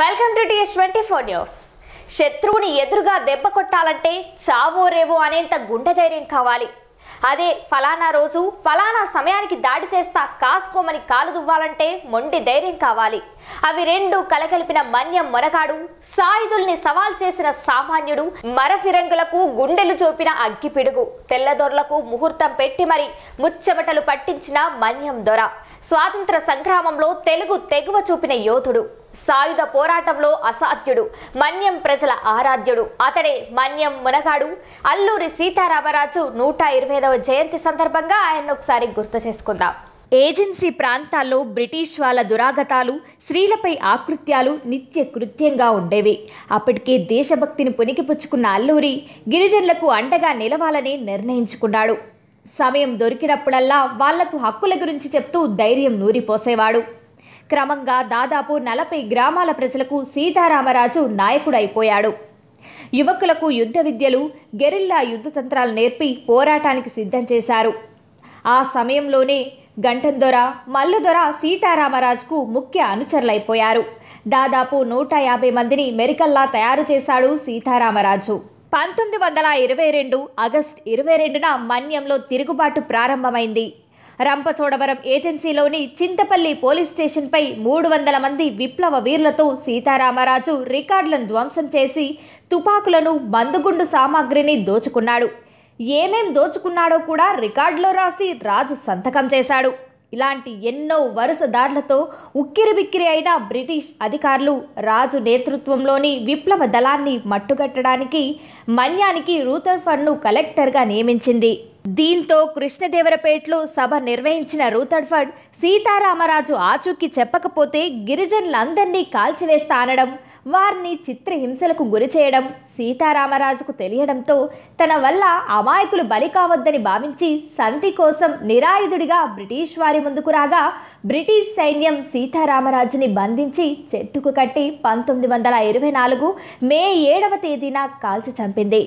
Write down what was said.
welcome to TS twenty four news శత్రువుని ఎదురుగా దెబ్బ కొట్టాలంటే చావో రేవో అనేంత గుండె ధైర్యం కావాలి అదే ఫలానా రోజు ఫలానా సమయానికి దాడి చేస్తా కాసుకోమని కాలు దువ్వాలంటే మొండి ధైర్యం కావాలి అవి రెండు కలగలిపిన మన్యం మొనగాడు సాయుధుల్ని సవాల్ చేసిన సామాన్యుడు మరఫిరంగులకు గుండెలు చూపిన అగ్గిపిడుగు తెల్లదొరలకు ముహూర్తం పెట్టి మరి ముచ్చబటలు పట్టించిన మన్యం దొర స్వాతంత్ర సంగ్రామంలో తెలుగు తెగువ చూపిన యోధుడు సాయుధ పోరాటంలో అసాధ్యుడు మన్యం ప్రజల ఆరాధ్యుడు అతడే మన్యం మునగాడు అల్లూరి సీతారామరాజు నూట ఇరవైదవ జయంతి సందర్భంగా ఆయన్ను ఒకసారి గుర్తు చేసుకుందాం ఏజెన్సీ ప్రాంతాల్లో బ్రిటిష్ వాళ్ళ దురాగతాలు స్త్రీలపై ఆకృత్యాలు నిత్య కృత్యంగా ఉండేవి అప్పటికే దేశభక్తిని పునికిపుచ్చుకున్న అల్లూరి గిరిజనులకు అండగా నిలవాలని నిర్ణయించుకున్నాడు సమయం దొరికినప్పుడల్లా వాళ్లకు హక్కుల గురించి చెప్తూ ధైర్యం నూరిపోసేవాడు క్రమంగా దాదాపు నలభై గ్రామాల ప్రజలకు సీతారామరాజు నాయకుడైపోయాడు యువకులకు యుద్ధ విద్యలు గెరిల్లా యుద్ధ తంత్రాలు నేర్పి పోరాటానికి సిద్ధం చేశారు ఆ సమయంలోనే గంటందొర మల్లుదొర సీతారామరాజుకు ముఖ్య అనుచరులైపోయారు దాదాపు నూట యాభై మందిని మెరికల్లా తయారు చేశాడు సీతారామరాజు పంతొమ్మిది వందల ఇరవై రెండు ఆగస్ట్ ఇరవై రెండున మన్యంలో తిరుగుబాటు ప్రారంభమైంది రంపచోడవరం ఏజెన్సీలోని చింతపల్లి పోలీస్ స్టేషన్పై మూడు వందల మంది విప్లవ వీర్లతో సీతారామరాజు రికార్డులను ధ్వంసం చేసి తుపాకులను మందుగుండు సామాగ్రిని దోచుకున్నాడు ఏమేం దోచుకున్నాడో కూడా రికార్డులో రాసి రాజు సంతకం చేశాడు ఇలాంటి ఎన్నో వరుస దారులతో బిక్కిరి అయిన బ్రిటిష్ అధికారులు రాజు నేతృత్వంలోని విప్లవ దళాన్ని మట్టుగట్టడానికి మన్యానికి రూథర్ఫర్ను కలెక్టర్గా నియమించింది దీంతో కృష్ణదేవరపేటలో సభ నిర్వహించిన రూతడ్ఫడ్ సీతారామరాజు ఆచూకీ చెప్పకపోతే గిరిజనులందరినీ కాల్చివేస్తా అనడం వారిని చిత్రహింసలకు గురి చేయడం సీతారామరాజుకు తెలియడంతో తన వల్ల అమాయకులు బలి కావద్దని భావించి సంధి కోసం నిరాయుధుడిగా బ్రిటిష్ వారి ముందుకు రాగా బ్రిటిష్ సైన్యం సీతారామరాజుని బంధించి చెట్టుకు కట్టి పంతొమ్మిది వందల ఇరవై నాలుగు మే ఏడవ తేదీన కాల్చి చంపింది